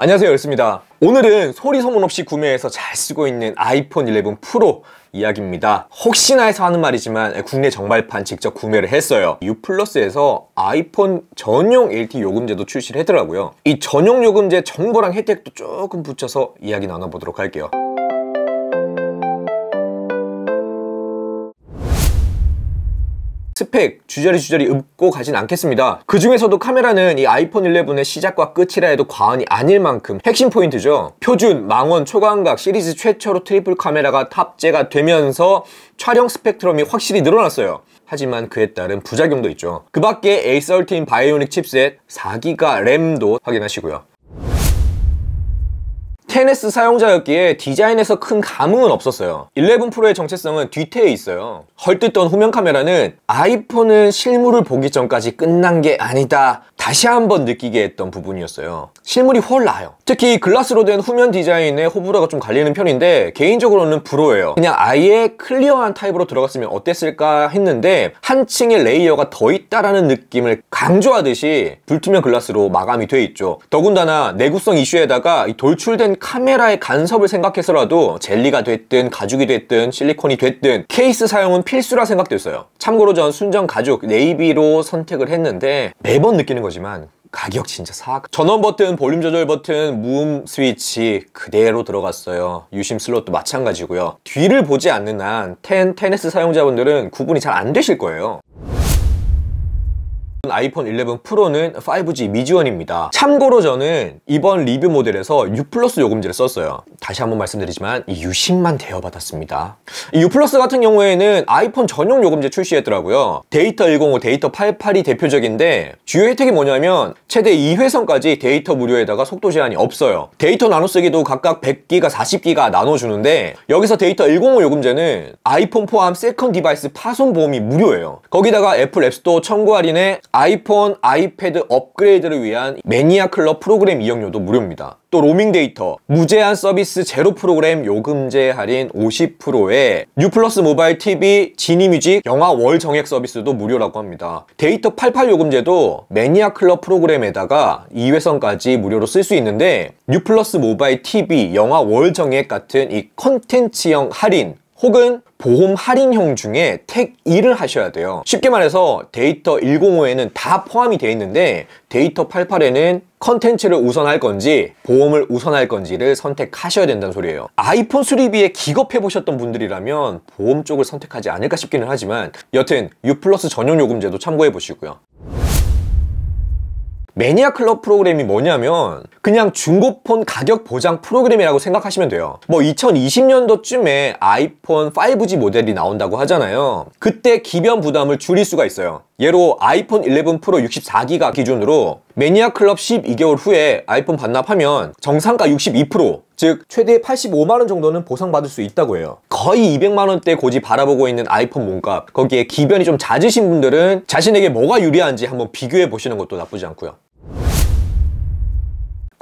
안녕하세요 열습니다 오늘은 소리 소문 없이 구매해서 잘 쓰고 있는 아이폰 11 프로 이야기입니다 혹시나 해서 하는 말이지만 국내 정발판 직접 구매를 했어요 U+에서 아이폰 전용 LTE 요금제도 출시를 했더라고요 이 전용 요금제 정보랑 혜택도 조금 붙여서 이야기 나눠보도록 할게요 스펙 주저리 주저리 읊고 가진 않겠습니다. 그 중에서도 카메라는 이 아이폰 11의 시작과 끝이라 해도 과언이 아닐 만큼 핵심 포인트죠. 표준, 망원, 초광각 시리즈 최초로 트리플 카메라가 탑재가 되면서 촬영 스펙트럼이 확실히 늘어났어요. 하지만 그에 따른 부작용도 있죠. 그 밖에 A13 바이오닉 칩셋 4기가 램도 확인하시고요. 10S 사용자였기에 디자인에서 큰 감흥은 없었어요 11 프로의 정체성은 뒤태에 있어요 헐뜯던 후면 카메라는 아이폰은 실물을 보기 전까지 끝난 게 아니다 다시 한번 느끼게 했던 부분이었어요 실물이 훨 나아요 특히 글라스로 된 후면 디자인에 호불호가 좀 갈리는 편인데 개인적으로는 불호예요 그냥 아예 클리어한 타입으로 들어갔으면 어땠을까 했는데 한 층의 레이어가 더 있다라는 느낌을 강조하듯이 불투명 글라스로 마감이 돼 있죠 더군다나 내구성 이슈에다가 돌출된 카메라의 간섭을 생각해서라도 젤리가 됐든 가죽이 됐든 실리콘이 됐든 케이스 사용은 필수라 생각됐어요. 참고로 전 순정 가죽 네이비로 선택을 했는데 매번 느끼는 거지만 가격 진짜 사악 전원 버튼, 볼륨 조절 버튼, 무음 스위치 그대로 들어갔어요 유심 슬롯도 마찬가지고요 뒤를 보지 않는 한 10, 10S 사용자분들은 구분이 잘 안 되실 거예요 아이폰 11 프로는 5G 미지원입니다. 참고로 저는 이번 리뷰 모델에서 U 플러스 요금제를 썼어요. 다시 한번 말씀드리지만 이 u 0만 대여받았습니다. 이 U 플러스 같은 경우에는 아이폰 전용 요금제 출시했더라고요. 데이터 105, 데이터 88이 대표적인데 주요 혜택이 뭐냐면 최대 2회선까지 데이터 무료에다가 속도 제한이 없어요. 데이터 나눠 쓰기도 각각 100기가, 40기가 나눠주는데 여기서 데이터 105 요금제는 아이폰 포함 세컨 디바이스 파손 보험이 무료예요. 거기다가 애플 앱스토어 청구 할인에 아이폰, 아이패드 업그레이드를 위한 매니아 클럽 프로그램 이용료도 무료입니다. 또 로밍 데이터, 무제한 서비스 제로 프로그램 요금제 할인 50%에 뉴플러스 모바일 TV, 지니뮤직, 영화 월 정액 서비스도 무료라고 합니다. 데이터 88 요금제도 매니아 클럽 프로그램에다가 2회선까지 무료로 쓸 수 있는데 뉴플러스 모바일 TV, 영화 월 정액 같은 이 컨텐츠형 할인 혹은 보험 할인형 중에 택 1을 하셔야 돼요. 쉽게 말해서 데이터 105에는 다 포함이 되어 있는데 데이터 88에는 컨텐츠를 우선할 건지 보험을 우선할 건지를 선택하셔야 된다는 소리예요 아이폰 수리비에 기겁해 보셨던 분들이라면 보험 쪽을 선택하지 않을까 싶기는 하지만 여튼 유 플러스 전용 요금제도 참고해 보시고요 매니아 클럽 프로그램이 뭐냐면 그냥 중고폰 가격 보장 프로그램이라고 생각하시면 돼요 뭐 2020년도쯤에 아이폰 5G 모델이 나온다고 하잖아요 그때 기변 부담을 줄일 수가 있어요 예로 아이폰 11 프로 64기가 기준으로 매니아 클럽 12개월 후에 아이폰 반납하면 정상가 62%, 즉 최대 85만원 정도는 보상받을 수 있다고 해요. 거의 200만원대 고지 바라보고 있는 아이폰 몸값, 거기에 기변이 좀 잦으신 분들은 자신에게 뭐가 유리한지 한번 비교해 보시는 것도 나쁘지 않고요.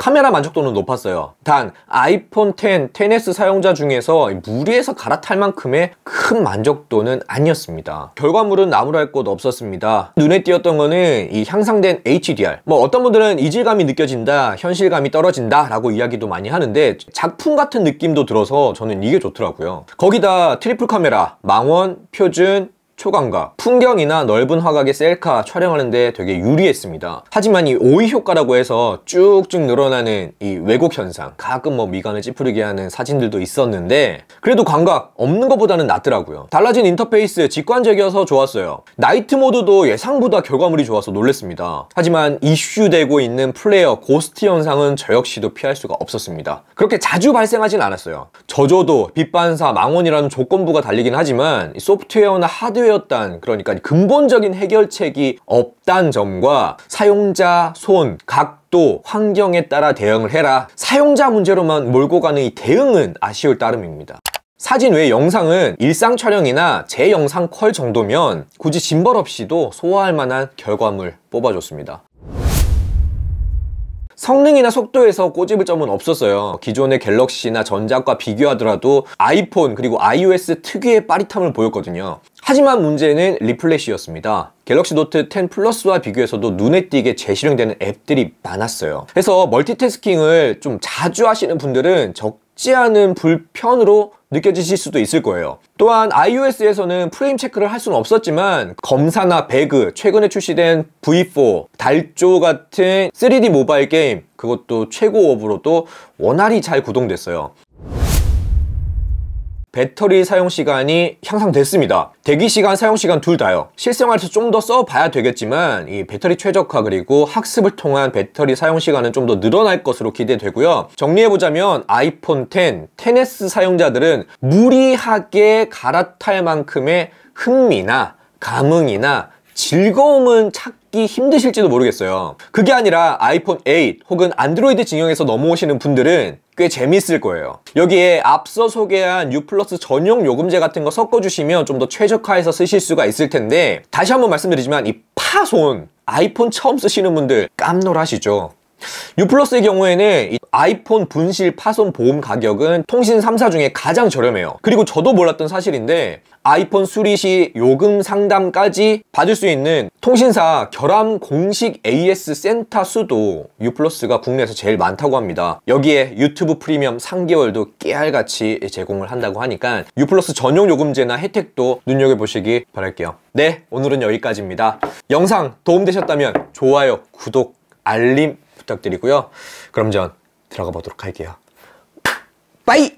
카메라 만족도는 높았어요. 단 아이폰 10, 10s 사용자 중에서 무리해서 갈아탈 만큼의 큰 만족도는 아니었습니다. 결과물은 나무랄 곳 없었습니다. 눈에 띄었던 거는 이 향상된 HDR. 뭐 어떤 분들은 이질감이 느껴진다, 현실감이 떨어진다 라고 이야기도 많이 하는데 작품 같은 느낌도 들어서 저는 이게 좋더라고요. 거기다 트리플 카메라, 망원, 표준, 초광각 풍경이나 넓은 화각의 셀카 촬영하는데 되게 유리했습니다. 하지만 이 오이 효과라고 해서 쭉쭉 늘어나는 이 왜곡 현상, 가끔 뭐 미간을 찌푸리게 하는 사진들도 있었는데 그래도 광각 없는 것보다는 낫더라고요. 달라진 인터페이스 직관적이어서 좋았어요. 나이트 모드도 예상보다 결과물이 좋아서 놀랬습니다. 하지만 이슈되고 있는 플레이어 고스트 현상은 저 역시도 피할 수가 없었습니다. 그렇게 자주 발생하진 않았어요. 저조도, 빛반사, 망원이라는 조건부가 달리긴 하지만 소프트웨어나 하드웨어 초유였단 그러니까 근본적인 해결책이 없단 점과 사용자 손, 각도, 환경에 따라 대응을 해라 사용자 문제로만 몰고 가는 이 대응은 아쉬울 따름입니다. 사진 외 영상은 일상 촬영이나 제영상컬 정도면 굳이 짐벌 없이도 소화할 만한 결과물 뽑아줬습니다. 성능이나 속도에서 꼬집을 점은 없었어요. 기존의 갤럭시나 전작과 비교하더라도 아이폰 그리고 iOS 특유의 빠릿함을 보였거든요. 하지만 문제는 리플래시였습니다. 갤럭시 노트 10 플러스와 비교해서도 눈에 띄게 재실행되는 앱들이 많았어요. 그래서 멀티태스킹을 좀 자주 하시는 분들은 적지 않은 불편으로 느껴지실 수도 있을 거예요. 또한 iOS에서는 프레임 체크를 할 수는 없었지만 검사나 배그, 최근에 출시된 V4, 달조 같은 3D 모바일 게임 그것도 최고업으로 도 원활히 잘 구동됐어요. 배터리 사용 시간이 향상됐습니다. 대기 시간, 사용 시간 둘 다요. 실생활에서 좀 더 써봐야 되겠지만 이 배터리 최적화 그리고 학습을 통한 배터리 사용 시간은 좀 더 늘어날 것으로 기대되고요. 정리해보자면 아이폰 10, 10s 사용자들은 무리하게 갈아탈 만큼의 흥미나 감흥이나 즐거움은 찾 찾기 힘드실지도 모르겠어요. 그게 아니라 아이폰 8 혹은 안드로이드 진영에서 넘어오시는 분들은 꽤 재밌을 거예요. 여기에 앞서 소개한 U 플러스 전용 요금제 같은 거 섞어주시면 좀 더 최적화해서 쓰실 수가 있을 텐데 다시 한번 말씀드리지만 이 파손 아이폰 처음 쓰시는 분들 깜놀하시죠. 유플러스의 경우에는 아이폰 분실 파손 보험 가격은 통신 3사 중에 가장 저렴해요. 그리고 저도 몰랐던 사실인데 아이폰 수리 시 요금 상담까지 받을 수 있는 통신사 결함 공식 AS 센터 수도 유플러스가 국내에서 제일 많다고 합니다. 여기에 유튜브 프리미엄 3개월도 깨알같이 제공을 한다고 하니까 유플러스 전용 요금제나 혜택도 눈여겨보시기 바랄게요. 네, 오늘은 여기까지입니다. 영상 도움되셨다면 좋아요, 구독, 알림 부탁드리고요. 그럼 전 들어가 보도록 할게요. 빠이!